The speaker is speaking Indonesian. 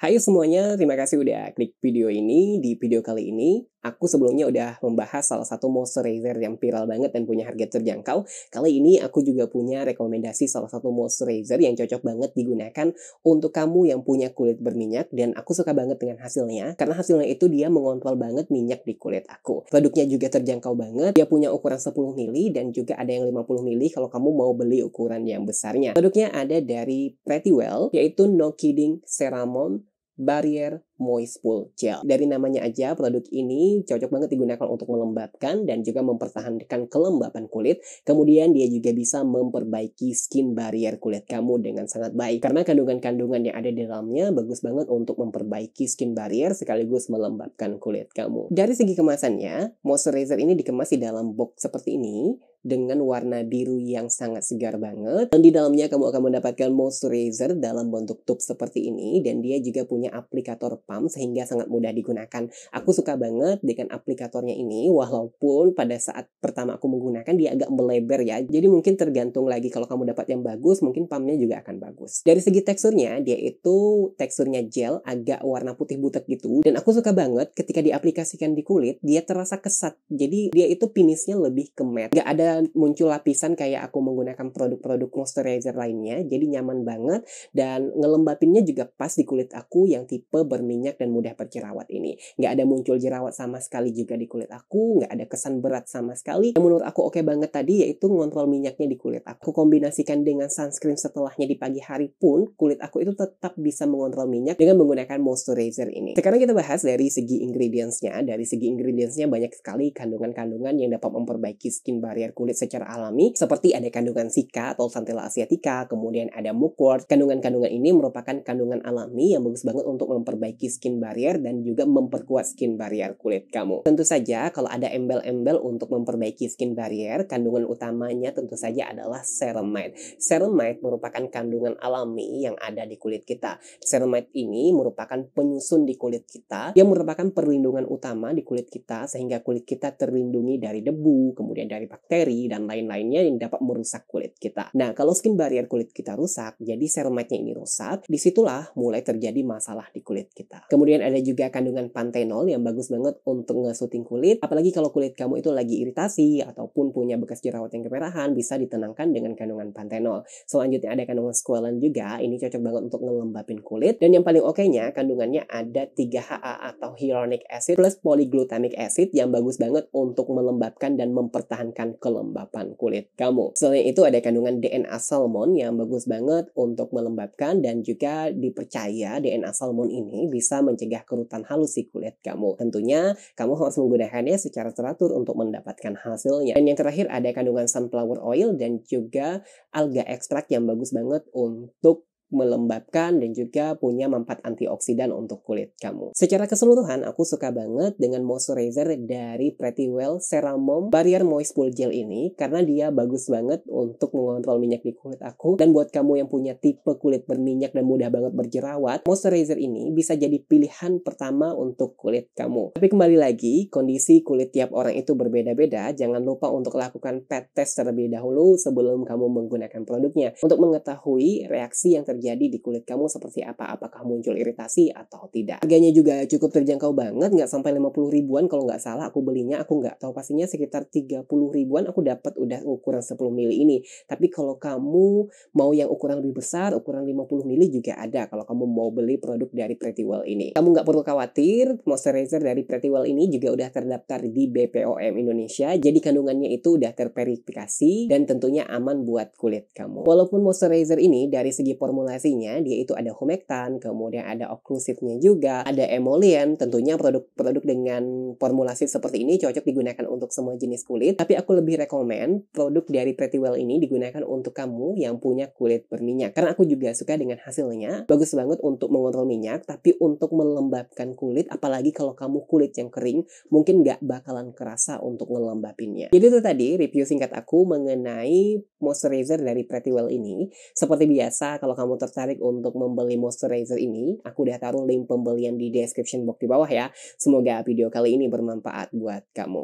Hai semuanya, terima kasih udah klik video ini. Di video kali ini, aku sebelumnya udah membahas salah satu moisturizer yang viral banget dan punya harga terjangkau. Kali ini aku juga punya rekomendasi salah satu moisturizer yang cocok banget digunakan untuk kamu yang punya kulit berminyak dan aku suka banget dengan hasilnya karena hasilnya itu dia mengontrol banget minyak di kulit aku. Produknya juga terjangkau banget, dia punya ukuran 10 mili dan juga ada yang 50 mili kalau kamu mau beli ukuran yang besarnya. Produknya ada dari Pretty Well, yaitu No Kidding Ceramon barier Moist Pool Gel. Dari namanya aja, produk ini cocok banget digunakan untuk melembabkan dan juga mempertahankan kelembapan kulit. Kemudian dia juga bisa memperbaiki skin barrier kulit kamu dengan sangat baik. Karena kandungan-kandungan yang ada di dalamnya bagus banget untuk memperbaiki skin barrier sekaligus melembabkan kulit kamu. Dari segi kemasannya, moisturizer ini dikemas di dalam box seperti ini dengan warna biru yang sangat segar banget. Dan di dalamnya kamu akan mendapatkan moisturizer dalam bentuk tube seperti ini dan dia juga punya aplikator spam sehingga sangat mudah digunakan. Aku suka banget dengan aplikatornya ini walaupun pada saat pertama aku menggunakan dia agak melebar ya. Jadi mungkin tergantung lagi kalau kamu dapat yang bagus mungkin pamnya juga akan bagus. Dari segi teksturnya dia itu teksturnya gel agak warna putih butek gitu dan aku suka banget ketika diaplikasikan di kulit dia terasa kesat. Jadi dia itu finishnya lebih ke matte. Gak ada muncul lapisan kayak aku menggunakan produk-produk moisturizer lainnya. Jadi nyaman banget dan ngelembapinnya juga pas di kulit aku yang tipe burning berminyak dan mudah berjerawat ini. Nggak ada muncul jerawat sama sekali juga di kulit aku, nggak ada kesan berat sama sekali. Yang menurut aku oke okay banget tadi yaitu ngontrol minyaknya di kulit aku. Kombinasikan dengan sunscreen setelahnya di pagi hari pun, kulit aku itu tetap bisa mengontrol minyak dengan menggunakan moisturizer ini. Sekarang kita bahas dari segi ingredientsnya. Dari segi ingredientsnya banyak sekali kandungan-kandungan yang dapat memperbaiki skin barrier kulit secara alami, seperti ada kandungan sika atau santella asiatica, kemudian ada mugwort. Kandungan-kandungan ini merupakan kandungan alami yang bagus banget untuk memperbaiki skin barrier dan juga memperkuat skin barrier kulit kamu. Tentu saja kalau ada embel-embel untuk memperbaiki skin barrier, kandungan utamanya tentu saja adalah ceramide. Ceramide merupakan kandungan alami yang ada di kulit kita. Ceramide ini merupakan penyusun di kulit kita yang merupakan perlindungan utama di kulit kita sehingga kulit kita terlindungi dari debu, kemudian dari bakteri dan lain-lainnya yang dapat merusak kulit kita. Nah, kalau skin barrier kulit kita rusak, jadi ceramide-nya ini rusak, disitulah mulai terjadi masalah di kulit kita kita. Kemudian ada juga kandungan pantenol yang bagus banget untuk ngesuting kulit. Apalagi kalau kulit kamu itu lagi iritasi ataupun punya bekas jerawat yang kemerahan bisa ditenangkan dengan kandungan pantenol. Selanjutnya ada kandungan squalane juga. Ini cocok banget untuk ngelembapin kulit. Dan yang paling oke-nya kandungannya ada 3HA atau hyaluronic acid plus polyglutamic acid yang bagus banget untuk melembabkan dan mempertahankan kelembapan kulit kamu. Selain itu ada kandungan DNA salmon yang bagus banget untuk melembabkan dan juga dipercaya DNA salmon ini bisa mencegah kerutan halus di kulit kamu. Tentunya kamu harus menggunakannya secara teratur untuk mendapatkan hasilnya. Dan yang terakhir ada kandungan sunflower oil dan juga alga ekstrak yang bagus banget untuk melembabkan dan juga punya manfaat antioksidan untuk kulit kamu. Secara keseluruhan, aku suka banget dengan moisturizer dari Pretty Well Serum Barrier Moist Pool Gel ini karena dia bagus banget untuk mengontrol minyak di kulit aku dan buat kamu yang punya tipe kulit berminyak dan mudah banget berjerawat, moisturizer ini bisa jadi pilihan pertama untuk kulit kamu. Tapi kembali lagi, kondisi kulit tiap orang itu berbeda-beda. Jangan lupa untuk lakukan pet test terlebih dahulu sebelum kamu menggunakan produknya untuk mengetahui reaksi yang terjadi terjadi di kulit kamu seperti apa, apakah muncul iritasi atau tidak. Harganya juga cukup terjangkau banget, nggak sampai 50 ribuan kalau nggak salah aku belinya, aku nggak tahu pastinya sekitar 30 ribuan aku dapat udah ukuran 10 mili ini. Tapi kalau kamu mau yang ukuran lebih besar, ukuran 50 mili juga ada kalau kamu mau beli produk dari Pretty Well ini. Kamu nggak perlu khawatir, moisturizer dari Pretty Well ini juga udah terdaftar di BPOM Indonesia, jadi kandungannya itu udah terverifikasi dan tentunya aman buat kulit kamu. Walaupun moisturizer ini dari segi formula formulasinya, dia itu ada humectant, kemudian ada nya juga, ada emolien, tentunya produk-produk dengan formulasi seperti ini cocok digunakan untuk semua jenis kulit, tapi aku lebih rekomen produk dari Pretty Well ini digunakan untuk kamu yang punya kulit berminyak, karena aku juga suka dengan hasilnya, bagus banget untuk mengontrol minyak, tapi untuk melembabkan kulit, apalagi kalau kamu kulit yang kering, mungkin nggak bakalan kerasa untuk ngelembapinnya. Jadi itu tadi review singkat aku mengenai moisturizer dari Pretty Well ini. Seperti biasa, kalau kamu tertarik untuk membeli moisturizer ini, aku udah taruh link pembelian di description box di bawah ya. Semoga video kali ini bermanfaat buat kamu.